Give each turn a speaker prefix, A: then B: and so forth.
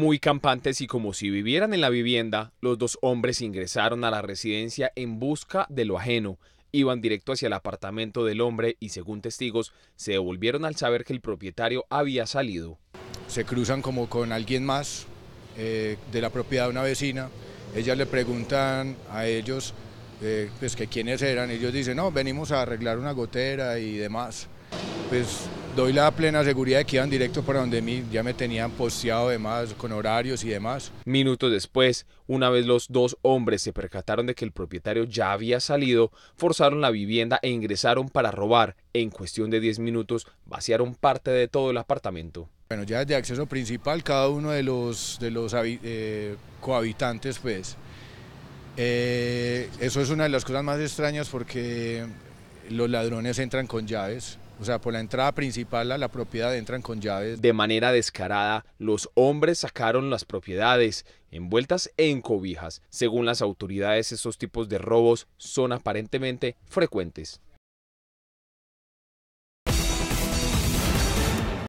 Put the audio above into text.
A: muy campantes y como si vivieran en la vivienda, los dos hombres ingresaron a la residencia en busca de lo ajeno. Iban directo hacia el apartamento del hombre y según testigos se devolvieron
B: al saber que el propietario había salido. Se cruzan como con alguien más eh, de la propiedad de una vecina. Ellas le preguntan a ellos eh, pues que quiénes eran. Ellos dicen, no, venimos a arreglar una gotera y demás. Pues doy la plena seguridad de que iban directo para donde mí, ya me tenían posteado además con horarios y demás.
A: Minutos después, una vez los dos hombres se percataron
B: de que el propietario ya había
A: salido, forzaron la vivienda e ingresaron para robar. En cuestión de 10 minutos, vaciaron
B: parte de todo el apartamento. Bueno, ya de acceso principal, cada uno de los, de los eh, cohabitantes, pues. Eh, eso es una de las cosas más extrañas porque los ladrones entran con llaves o sea, por la entrada principal a la propiedad entran con llaves. De manera descarada, los hombres sacaron las
A: propiedades envueltas en cobijas. Según las autoridades, esos tipos de robos son aparentemente frecuentes.